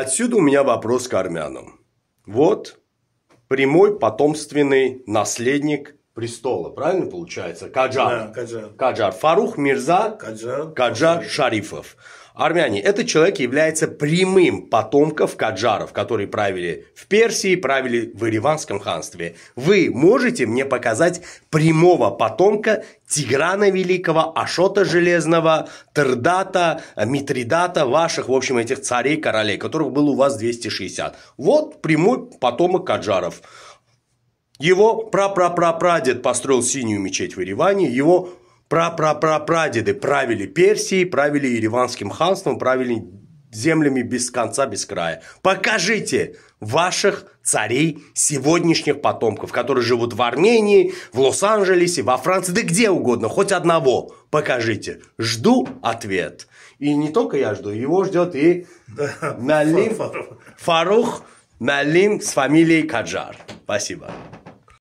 Отсюда у меня вопрос к армянам. Вот прямой потомственный наследник престола, правильно получается? Каджар. Да, Каджар. Каджар. Фарух Мирза. Каджар. Каджар Шарифов армяне. Этот человек является прямым потомком каджаров, которые правили в Персии, правили в Ириванском ханстве. Вы можете мне показать прямого потомка Тиграна Великого, Ашота Железного, Тердата, Митридата, ваших, в общем, этих царей, королей, которых было у вас 260. Вот прямой потомок каджаров. Его прапрапрапрадед построил синюю мечеть в Ереване, его прапрапрапрадеды правили Персией, правили Ереванским ханством, правили землями без конца, без края. Покажите ваших царей сегодняшних потомков, которые живут в Армении, в Лос-Анджелесе, во Франции, да где угодно, хоть одного покажите. Жду ответ. И не только я жду, его ждет и Налим Фарух Налим с фамилией Каджар. Спасибо.